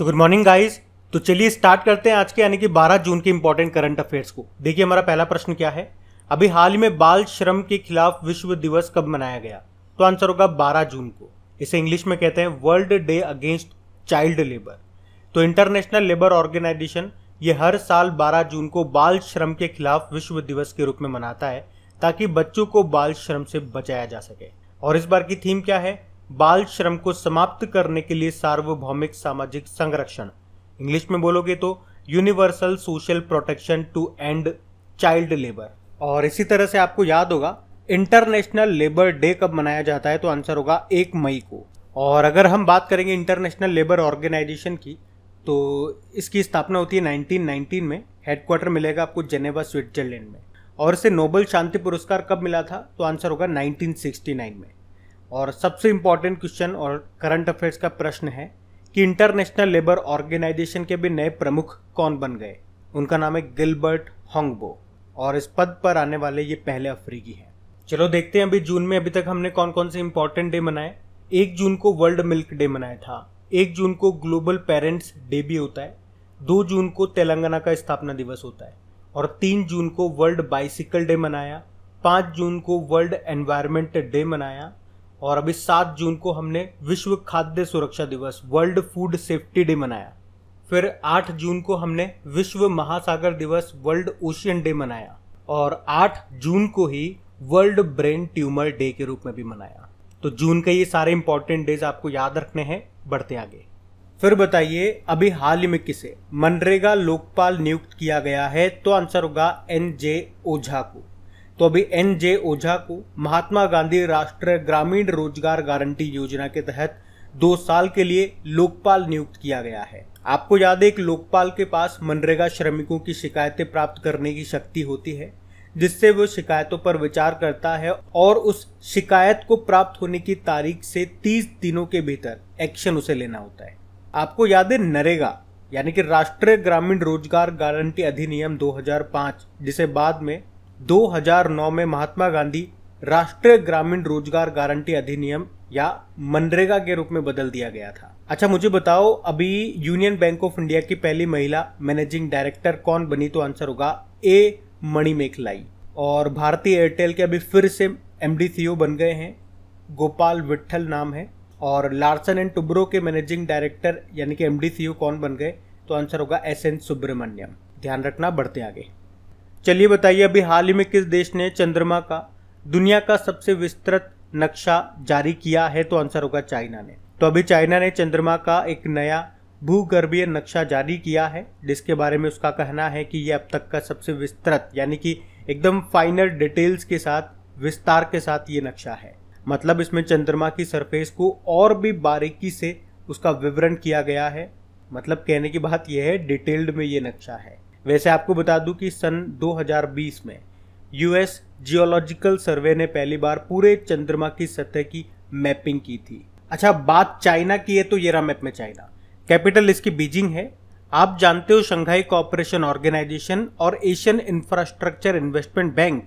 so good morning guys तो चलिए start करते हैं आज के यानी कि 12 जून के इंपॉर्टेंट करंट अफेयर्स को देखिए हमारा पहला प्रश्न क्या है अभी हाल ही में बाल श्रम के खिलाफ विश्व दिवस कब मनाया गया तो आंसर होगा 12 जून को इसे इंग्लिश में कहते हैं World Day Against Child Labour तो इंटरनेशनल लेबर ऑर्गेनाइजेशन ये हर साल 12 जून को बाल श्रम के खिलाफ विश्व दिवस के रूप में मनाता है ताकि बच्चों को बाल श्रम से बचाया जा सके और इस बार की थीम क्या है बाल श्रम को समाप्त करने के लिए सार्वभौमिक सामाजिक संरक्षण इंग्लिश में बोलोगे तो universal social protection to end child labour और इसी तरह से आपको याद होगा इंटरनेशनल लेबर डे कब मनाया जाता है तो आंसर होगा एक मई को और अगर हम बात करेंगे इंटरनेशनल लेबर ऑर्गेनाइजेशन की तो इसकी स्थापना होती है 1919 में हेडक्वार्टर मिलेगा आपको जेनेवा स्विट्जरलैंड में और इसे नोबल शांति पुरस्कार कब मिला था तो आंसर होगा 1969 में और सबसे इम्पॉर्टेंट क्वेश्चन और करंट अफेयर्स का प्रश्न है कि इंटरनेशनल लेबर ऑर्गेनाइजेशन के भी नए प्रमुख कौन बन गए उनका नाम है गिलबर्ट होंगबो और इस पद पर आने वाले ये पहले अफ्रीकी हैं चलो देखते हैं अभी जून में अभी तक हमने कौन कौन से इम्पोर्टेंट डे मनाए एक जून को वर्ल्ड मिल्क डे मनाया था एक जून को ग्लोबल पेरेंट्स डे भी होता है दो जून को तेलंगाना का स्थापना दिवस होता है और तीन जून को वर्ल्ड बाइसिकल डे मनाया पाँच जून को वर्ल्ड एनवायरमेंट डे मनाया और अभी सात जून को हमने विश्व खाद्य सुरक्षा दिवस वर्ल्ड फूड सेफ्टी डे मनाया फिर आठ जून को हमने विश्व महासागर दिवस वर्ल्ड ओशियन डे मनाया और आठ जून को ही वर्ल्ड ब्रेन ट्यूमर डे के रूप में भी मनाया तो जून के ये सारे इंपॉर्टेंट डेज आपको याद रखने हैं बढ़ते आगे फिर बताइए अभी हाल ही में किसे मनरेगा लोकपाल नियुक्त किया गया है तो आंसर होगा एन जे ओझा को तो अभी एन जे ओझा को महात्मा गांधी राष्ट्रीय ग्रामीण रोजगार गारंटी योजना के तहत दो साल के लिए लोकपाल नियुक्त किया गया है आपको याद है एक लोकपाल के पास मनरेगा श्रमिकों की शिकायतें प्राप्त करने की शक्ति होती है जिससे वो शिकायतों पर विचार करता है और उस शिकायत को प्राप्त होने की तारीख से 30 दिनों के भीतर एक्शन उसे लेना होता है आपको याद है नरेगा यानी कि राष्ट्रीय ग्रामीण रोजगार गारंटी अधिनियम 2005 जिसे बाद में 2009 में महात्मा गांधी राष्ट्रीय ग्रामीण रोजगार गारंटी अधिनियम या मनरेगा के रूप में बदल दिया गया था अच्छा मुझे बताओ अभी यूनियन बैंक ऑफ इंडिया की पहली महिला मैनेजिंग डायरेक्टर कौन बनी तो आंसर होगा ए मणिमेखलाई और भारतीय एयरटेल के अभी फिर से एम सीईओ e बन गए हैं गोपाल विट्ठल नाम है और लार्सन एंड टुब्रो के मैनेजिंग डायरेक्टर यानी कि एम e कौन बन गए तो आंसर होगा एस एन सुब्रमण्यम ध्यान रखना बढ़ते आगे चलिए बताइए अभी हाल ही में किस देश ने चंद्रमा का दुनिया का सबसे विस्तृत नक्शा जारी किया है तो आंसर होगा चाइना ने तो अभी चाइना ने चंद्रमा का एक नया भूगर्भीय नक्शा जारी किया है जिसके बारे में उसका कहना है कि यह अब तक का सबसे विस्तृत यानी कि एकदम फाइनल डिटेल्स के साथ विस्तार के साथ ये नक्शा है मतलब इसमें चंद्रमा की सरफेस को और भी बारीकी से उसका विवरण किया गया है मतलब कहने की बात यह है डिटेल्ड में ये नक्शा है वैसे आपको बता दूं कि सन 2020 में यूएस जियोलॉजिकल सर्वे ने पहली बार पूरे चंद्रमा की सतह की मैपिंग की थी अच्छा बात चाइना की है तो ये रहा मैप में चाइना कैपिटल इसकी बीजिंग है आप जानते हो शंघाई कॉपरेशन ऑर्गेनाइजेशन और एशियन इंफ्रास्ट्रक्चर इन्वेस्टमेंट बैंक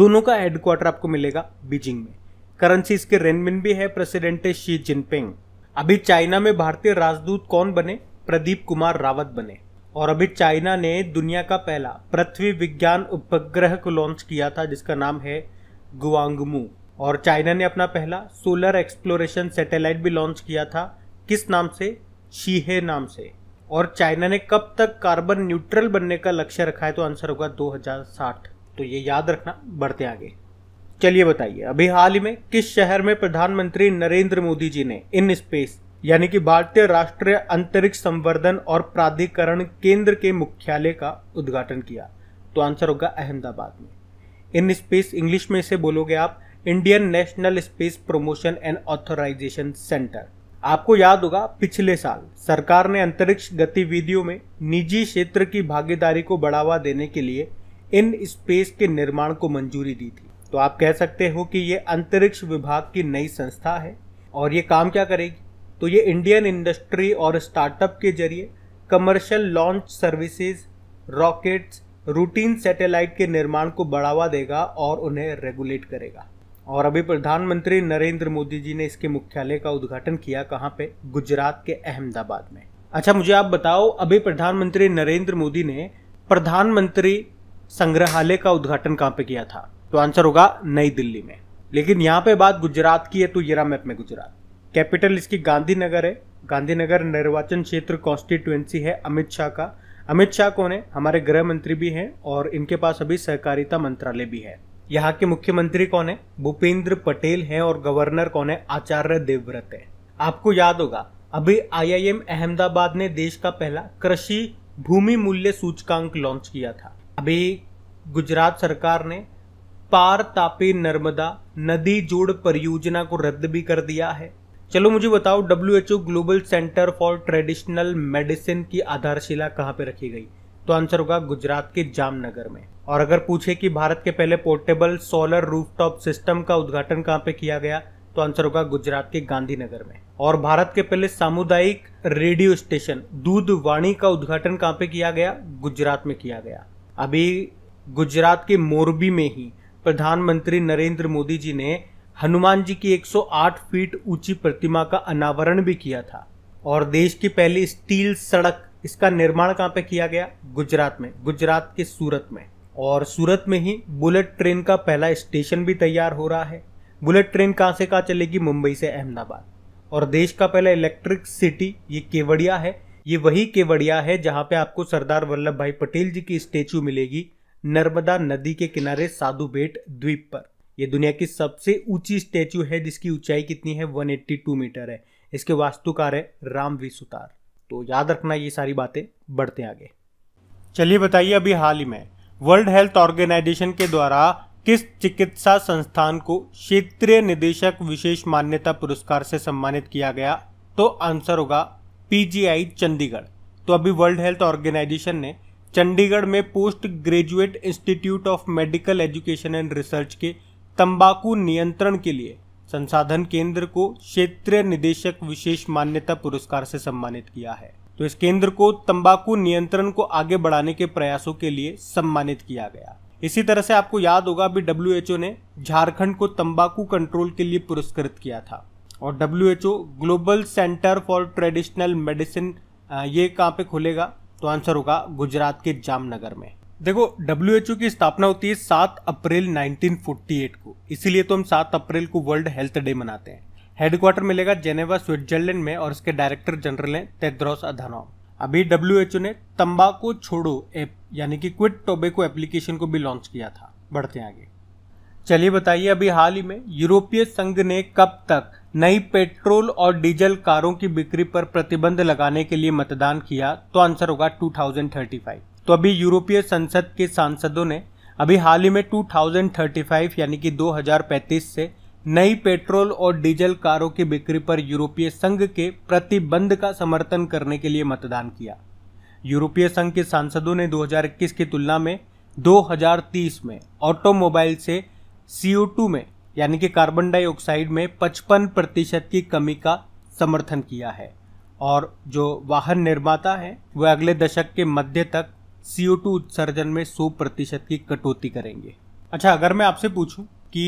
दोनों का हेडक्वार्टर आपको मिलेगा बीजिंग में करेंसी इसके रेनमिन भी है प्रेसिडेंट शी जिनपिंग अभी चाइना में भारतीय राजदूत कौन बने प्रदीप कुमार रावत बने और अभी चाइना ने दुनिया का पहला पृथ्वी विज्ञान उपग्रह को लॉन्च किया था जिसका नाम है गुआंगमू और चाइना ने अपना पहला सोलर एक्सप्लोरेशन सैटेलाइट भी लॉन्च किया था किस नाम से शीहे नाम से और चाइना ने कब तक कार्बन न्यूट्रल बनने का लक्ष्य रखा है तो आंसर होगा 2060 तो ये याद रखना बढ़ते आगे चलिए बताइए अभी हाल ही में किस शहर में प्रधानमंत्री नरेंद्र मोदी जी ने इन स्पेस यानी कि भारतीय राष्ट्रीय अंतरिक्ष संवर्धन और प्राधिकरण केंद्र के मुख्यालय का उद्घाटन किया तो आंसर होगा अहमदाबाद में इन स्पेस इंग्लिश में इसे बोलोगे आप Indian National Space Promotion and Authorisation Centre आपको याद होगा पिछले साल सरकार ने अंतरिक्ष गतिविधियों में निजी क्षेत्र की भागीदारी को बढ़ावा देने के लिए इन स्पेस के निर्माण को मंजूरी दी थी तो आप कह सकते हो कि ये अंतरिक्ष विभाग की नई संस्था है और ये काम क्या करेगी तो ये इंडियन इंडस्ट्री और स्टार्टअप के जरिए commercial launch services rockets routine satellite के निर्माण को बढ़ावा देगा और उन्हें रेगुलेट करेगा और अभी प्रधानमंत्री नरेंद्र मोदी जी ने इसके मुख्यालय का उद्घाटन किया कहाँ पे गुजरात के अहमदाबाद में अच्छा मुझे आप बताओ अभी प्रधानमंत्री नरेंद्र मोदी ने प्रधानमंत्री संग्रहालय का उद्घाटन कहाँ पे किया था तो आंसर होगा नई दिल्ली में लेकिन यहाँ पे बात गुजरात की है तो येरा मैप में गुजरात कैपिटल इसकी गांधीनगर है गांधीनगर निर्वाचन क्षेत्र कॉन्स्टिट्युएंसी है अमित शाह का अमित शाह कौन है हमारे गृह मंत्री भी हैं और इनके पास अभी सहकारिता मंत्रालय भी है यहाँ के मुख्यमंत्री कौन है भूपेंद्र पटेल हैं और गवर्नर कौन है आचार्य देवव्रत है आपको याद होगा अभी आईआईएम अहमदाबाद ने देश का पहला कृषि भूमि मूल्य सूचकांक लॉन्च किया था अभी गुजरात सरकार ने पार तापी नर्मदा नदी जोड़ परियोजना को रद्द भी कर दिया है चलो मुझे बताओ W H O Global Centre for Traditional Medicine की आधारशिला कहाँ पे रखी गई तो आंसर होगा गुजरात के जामनगर में और अगर पूछे कि भारत के पहले पोर्टेबल सोलर रूफटॉप सिस्टम का उद्घाटन कहाँ पे किया गया तो आंसर होगा गुजरात के गांधीनगर में और भारत के पहले सामुदायिक रेडियो स्टेशन दूध वाणी का उद्घाटन कहाँ पे किया गया गुजरात में किया गया अभी गुजरात के मोरबी में ही प्रधानमंत्री नरेंद्र मोदी जी ने हनुमान जी की 108 फीट ऊंची प्रतिमा का अनावरण भी किया था और देश की पहली स्टील सड़क इसका निर्माण कहाँ पे किया गया गुजरात में गुजरात के सूरत में और सूरत में ही बुलेट ट्रेन का पहला स्टेशन भी तैयार हो रहा है बुलेट ट्रेन कहाँ से कहाँ चलेगी मुंबई से अहमदाबाद और देश का पहला इलेक्ट्रिक सिटी ये केवड़िया है ये वही केवड़िया है जहाँ पे आपको सरदार वल्लभ भाई पटेल जी की स्टेचू मिलेगी नर्मदा नदी के किनारे साधु बेट द्वीप पर ये दुनिया की सबसे ऊंची स्टैचू है जिसकी ऊंचाई कितनी है 182 मीटर है इसके वास्तुकार है राम विसुतार तो याद रखना ये सारी बातें बढ़ते आगे चलिए बताइए अभी हाल ही में वर्ल्ड हेल्थ ऑर्गेनाइजेशन के द्वारा किस चिकित्सा संस्थान को क्षेत्रीय निदेशक विशेष मान्यता पुरस्कार से सम्मानित किया गया तो आंसर होगा पीजीआई चंडीगढ़ तो अभी वर्ल्ड हेल्थ ऑर्गेनाइजेशन ने चंडीगढ़ में Post Graduate Institute of Medical Education and Research के तंबाकू नियंत्रण के लिए संसाधन केंद्र को क्षेत्रीय निदेशक विशेष मान्यता पुरस्कार से सम्मानित किया है तो इस केंद्र को तंबाकू नियंत्रण को आगे बढ़ाने के प्रयासों के लिए सम्मानित किया गया इसी तरह से आपको याद होगा अभी डब्ल्यू ने झारखंड को तंबाकू कंट्रोल के लिए पुरस्कृत किया था और W Global Centre for Traditional Medicine ये कहाँ पे खुलेगा तो आंसर होगा गुजरात के जामनगर में देखो डब्ल्यू की स्थापना होती है सात अप्रैल 1948 को इसीलिए तो हम सात अप्रैल को वर्ल्ड हेल्थ डे मनाते हैं हेडक्वार्टर मिलेगा जेनेवा स्विट्जरलैंड में और इसके डायरेक्टर जनरल हैं तेद्रोस अधानोम अभी डब्ल्यू ने तंबाकू छोड़ो ऐप यानी कि क्विट टोबेको एप्लीकेशन को भी लॉन्च किया था बढ़ते आगे चलिए बताइए अभी हाल ही में यूरोपीय संघ ने कब तक नई पेट्रोल और डीजल कारों की बिक्री पर प्रतिबंध लगाने के लिए मतदान किया तो आंसर होगा 2035 तो अभी यूरोपीय संसद के सांसदों ने अभी हाल ही में 2035 यानी कि 2035 से नई पेट्रोल और डीजल कारों की बिक्री पर यूरोपीय संघ के प्रतिबंध का समर्थन करने के लिए मतदान किया यूरोपीय संघ के सांसदों ने 2021 की तुलना में 2030 में ऑटोमोबाइल से CO2 में यानी कि कार्बन डाइऑक्साइड में 55 प्रतिशत की कमी का समर्थन किया है और जो वाहन निर्माता है वह अगले दशक के मध्य तक सीओ टू उत्सर्जन में सौ प्रतिशत की कटौती करेंगे अच्छा अगर मैं आपसे पूछूं कि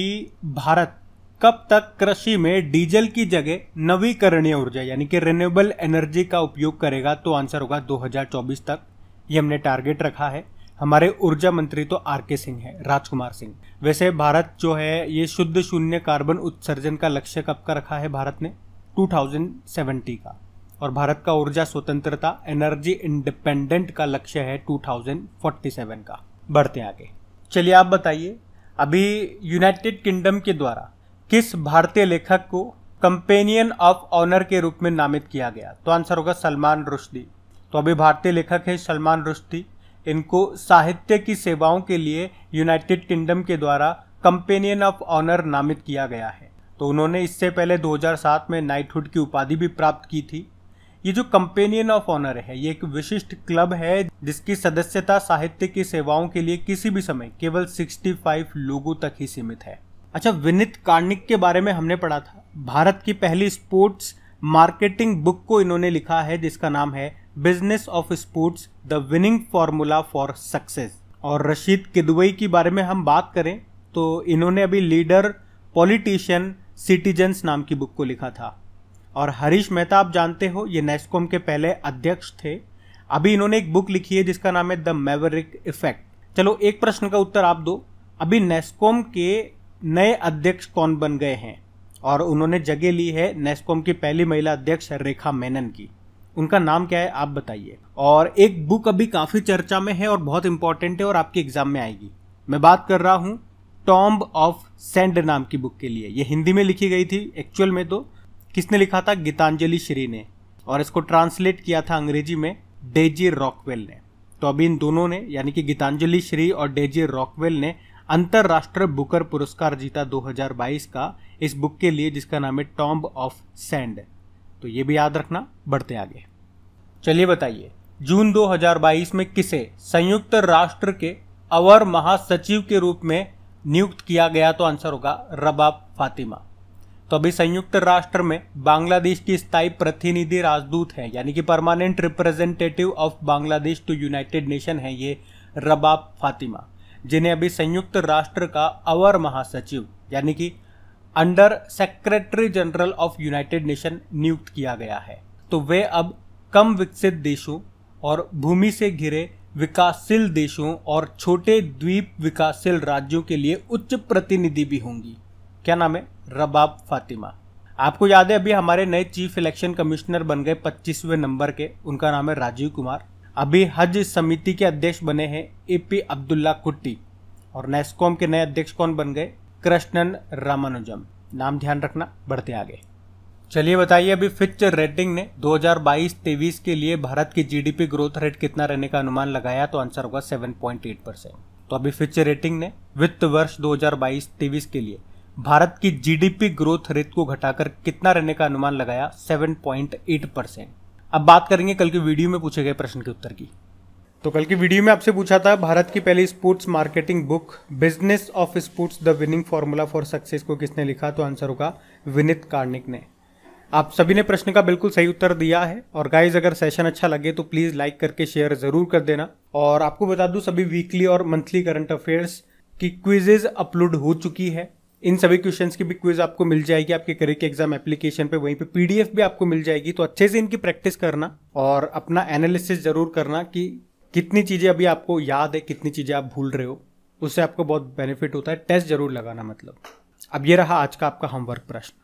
भारत कब तक कृषि में डीजल की जगह नवीकरणीय ऊर्जा यानी कि रिन्यूएबल एनर्जी का उपयोग करेगा तो आंसर होगा 2024 तक ये हमने टारगेट रखा है हमारे ऊर्जा मंत्री तो आर के सिंह है राजकुमार सिंह वैसे भारत जो है ये शुद्ध शून्य कार्बन उत्सर्जन का लक्ष्य कब का रखा है भारत ने 2070 का और भारत का ऊर्जा स्वतंत्रता एनर्जी इंडिपेंडेंट का लक्ष्य है 2047 का बढ़ते आगे चलिए आप बताइए अभी यूनाइटेड किंगडम के द्वारा किस भारतीय लेखक को कंपेनियन ऑफ ऑनर के रूप में नामित किया गया तो आंसर होगा सलमान रुश्दी तो अभी भारतीय लेखक है सलमान रुश्दी इनको साहित्य की सेवाओं के लिए यूनाइटेड किंगडम के द्वारा कंपेनियन ऑफ ऑनर नामित किया गया है तो उन्होंने इससे पहले 2007 में नाइटहुड की उपाधि भी प्राप्त की थी ये जो कंपेनियन ऑफ ऑनर है ये एक विशिष्ट क्लब है जिसकी सदस्यता साहित्य की सेवाओं के लिए किसी भी समय केवल 65 लोगों तक ही सीमित है अच्छा विनित कार्निक के बारे में हमने पढ़ा था भारत की पहली स्पोर्ट्स मार्केटिंग बुक को इन्होंने लिखा है जिसका नाम है Business of sports the winning formula for Success और रशीद किदवई के बारे में हम बात करें तो इन्होंने अभी लीडर पॉलिटिशियन सिटीजन्स नाम की बुक को लिखा था और हरीश मेहता आप जानते हो ये नेस्कोम के पहले अध्यक्ष थे अभी इन्होंने एक बुक लिखी है जिसका नाम है द मेवरिक इफेक्ट चलो एक प्रश्न का उत्तर आप दो अभी नेस्कोम के नए अध्यक्ष कौन बन गए हैं और उन्होंने जगह ली है नेस्कोम की पहली महिला अध्यक्ष रेखा मेनन की उनका नाम क्या है आप बताइए और एक बुक अभी काफ़ी चर्चा में है और बहुत इंपॉर्टेंट है और आपके एग्जाम में आएगी मैं बात कर रहा हूँ टॉम्ब ऑफ सेंड नाम की बुक के लिए ये हिंदी में लिखी गई थी एक्चुअल में तो किसने लिखा था गीतांजलि श्री ने और इसको ट्रांसलेट किया था अंग्रेजी में डेजी रॉकवेल ने तो अभी इन दोनों ने यानी कि गीतांजलि श्री और डेजी रॉकवेल ने अंतर्राष्ट्रीय बुकर पुरस्कार जीता 2022 का इस बुक के लिए जिसका नाम है टॉम्ब ऑफ सैंड तो ये भी याद रखना बढ़ते आगे चलिए बताइए जून 2022 में किसे संयुक्त राष्ट्र के अवर महासचिव के रूप में नियुक्त किया गया तो आंसर होगा रबाब फातिमा तो अभी संयुक्त राष्ट्र में बांग्लादेश की स्थायी प्रतिनिधि राजदूत है यानी कि permanent representative of Bangladesh to United Nation है ये रबाब फातिमा जिन्हें अभी संयुक्त राष्ट्र का अवर महासचिव यानी कि under secretary general of United Nation नियुक्त किया गया है तो वे अब कम विकसित देशों और भूमि से घिरे विकासशील देशों और छोटे द्वीप विकासशील राज्यों के लिए उच्च प्रतिनिधि भी होंगी क्या नाम है रबाब फातिमा आपको याद है अभी हमारे नए चीफ इलेक्शन कमिश्नर बन गए 25वें नंबर के उनका नाम है राजीव कुमार अभी हज समिति के अध्यक्ष बने हैं ए पी अब्दुल्ला कुट्टी और नेस्कॉम के नए अध्यक्ष कौन बन गए कृष्णन रामानुजम नाम ध्यान रखना बढ़ते आगे चलिए बताइए अभी फिच रेटिंग ने 2022-23 के लिए भारत की जीडीपी ग्रोथ रेट कितना रहने का अनुमान लगाया तो आंसर होगा 7.8 परसेंट तो अभी फिच रेटिंग ने वित्त वर्ष 2022-23 के लिए भारत की जीडीपी ग्रोथ रेट को घटाकर कितना रहने का अनुमान लगाया 7.8 परसेंट अब बात करेंगे कल के वीडियो में पूछे गए प्रश्न के उत्तर की तो कल की वीडियो में आपसे पूछा था भारत की पहली sports marketing book business of sports the winning formula for success को किसने लिखा तो आंसर होगा विनित कार्निक ने आप सभी ने प्रश्न का बिल्कुल सही उत्तर दिया है और गाइज अगर सेशन अच्छा लगे तो प्लीज़ लाइक करके शेयर ज़रूर कर देना और आपको बता दूं सभी वीकली और मंथली करंट अफेयर्स की क्विजेज अपलोड हो चुकी है इन सभी क्वेश्चंस की भी क्विज आपको मिल जाएगी आपके करियर के एग्जाम एप्लीकेशन पे वहीं पे पीडीएफ भी आपको मिल जाएगी तो अच्छे से इनकी प्रैक्टिस करना और अपना एनालिसिस जरूर करना कि कितनी चीज़ें अभी आपको याद है कितनी चीज़ें आप भूल रहे हो उससे आपको बहुत बेनिफिट होता है टेस्ट जरूर लगाना मतलब अब ये रहा आज का आपका होमवर्क प्रश्न